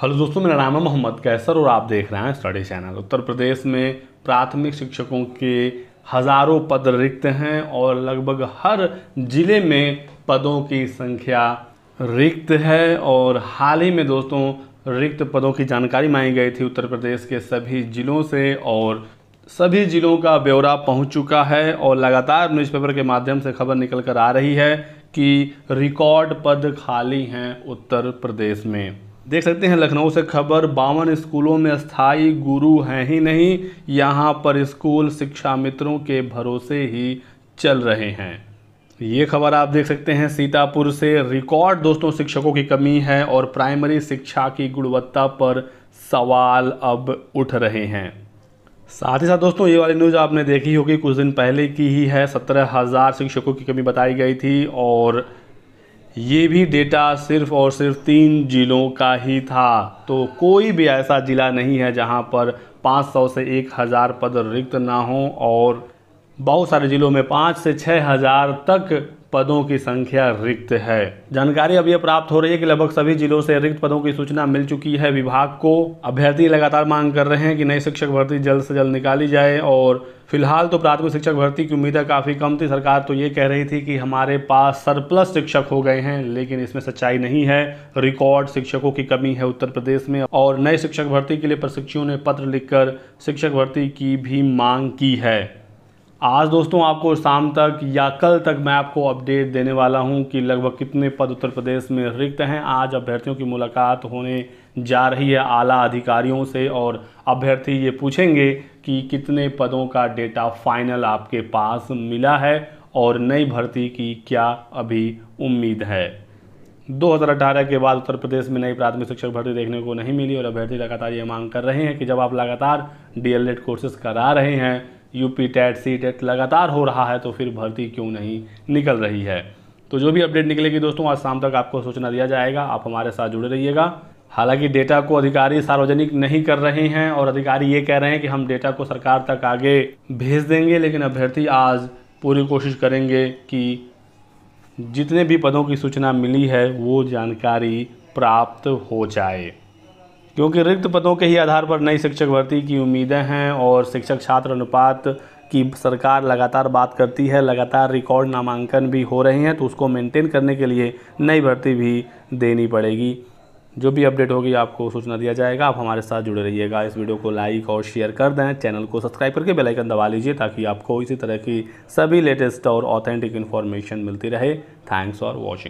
hello दोस्तों मेरा नाम है मोहम्मद कैसर और आप देख रहे हैं स्टडी चैनल उत्तर प्रदेश में प्राथमिक शिक्षकों के हज़ारों पद रिक्त हैं और लगभग हर ज़िले में पदों की संख्या रिक्त है और हाल ही में दोस्तों रिक्त पदों की जानकारी मांगी गई थी उत्तर प्रदेश के सभी ज़िलों से और सभी ज़िलों का ब्यौरा पहुंच चुका है और लगातार न्यूज़पेपर के माध्यम से खबर निकल कर आ रही है कि रिकॉर्ड पद खाली हैं उत्तर प्रदेश में देख सकते हैं लखनऊ से खबर बावन स्कूलों में स्थायी गुरु हैं ही नहीं यहाँ पर स्कूल शिक्षा मित्रों के भरोसे ही चल रहे हैं ये खबर आप देख सकते हैं सीतापुर से रिकॉर्ड दोस्तों शिक्षकों की कमी है और प्राइमरी शिक्षा की गुणवत्ता पर सवाल अब उठ रहे हैं साथ ही साथ दोस्तों ये वाली न्यूज़ आपने देखी होगी कुछ दिन पहले की ही है सत्रह हज़ार शिक्षकों की कमी बताई गई थी और ये भी डेटा सिर्फ और सिर्फ तीन जिलों का ही था तो कोई भी ऐसा ज़िला नहीं है जहाँ पर 500 से 1000 पद रिक्त ना हों और बहुत सारे ज़िलों में पाँच से छः हज़ार तक पदों की संख्या रिक्त है जानकारी अब यह प्राप्त हो रही है कि लगभग सभी जिलों से रिक्त पदों की सूचना मिल चुकी है विभाग को अभ्यर्थी लगातार मांग कर रहे हैं कि नई शिक्षक भर्ती जल्द से जल्द निकाली जाए और फिलहाल तो प्राथमिक शिक्षक भर्ती की उम्मीदें काफ़ी कम थी सरकार तो ये कह रही थी कि हमारे पास सरप्लस शिक्षक हो गए हैं लेकिन इसमें सच्चाई नहीं है रिकॉर्ड शिक्षकों की कमी है उत्तर प्रदेश में और नए शिक्षक भर्ती के लिए प्रशिक्षुओं ने पत्र लिखकर शिक्षक भर्ती की भी मांग की है आज दोस्तों आपको शाम तक या कल तक मैं आपको अपडेट देने वाला हूं कि लगभग कितने पद उत्तर प्रदेश में रिक्त हैं आज अभ्यर्थियों की मुलाकात होने जा रही है आला अधिकारियों से और अभ्यर्थी ये पूछेंगे कि कितने पदों का डेटा फाइनल आपके पास मिला है और नई भर्ती की क्या अभी उम्मीद है 2018 के बाद उत्तर प्रदेश में नई प्राथमिक शिक्षक भर्ती देखने को नहीं मिली और अभ्यर्थी लगातार ये मांग कर रहे हैं कि जब आप लगातार डी एल कोर्सेज करा रहे हैं यूपी टेट सी टेट लगातार हो रहा है तो फिर भर्ती क्यों नहीं निकल रही है तो जो भी अपडेट निकलेगी दोस्तों आज शाम तक आपको सूचना दिया जाएगा आप हमारे साथ जुड़े रहिएगा हालांकि डेटा को अधिकारी सार्वजनिक नहीं कर रहे हैं और अधिकारी ये कह रहे हैं कि हम डेटा को सरकार तक आगे भेज देंगे लेकिन अभ्यर्थी आज पूरी कोशिश करेंगे कि जितने भी पदों की सूचना मिली है वो जानकारी प्राप्त हो जाए क्योंकि रिक्त पदों के ही आधार पर नई शिक्षक भर्ती की उम्मीदें हैं और शिक्षक छात्र अनुपात की सरकार लगातार बात करती है लगातार रिकॉर्ड नामांकन भी हो रहे हैं तो उसको मेंटेन करने के लिए नई भर्ती भी देनी पड़ेगी जो भी अपडेट होगी आपको सूचना दिया जाएगा आप हमारे साथ जुड़े रहिएगा इस वीडियो को लाइक और शेयर कर दें चैनल को सब्सक्राइब करके बेल आइकन दबा लीजिए ताकि आपको इसी तरह की सभी लेटेस्ट और ऑथेंटिक इन्फॉर्मेशन मिलती रहे थैंक्स फॉर वॉचिंग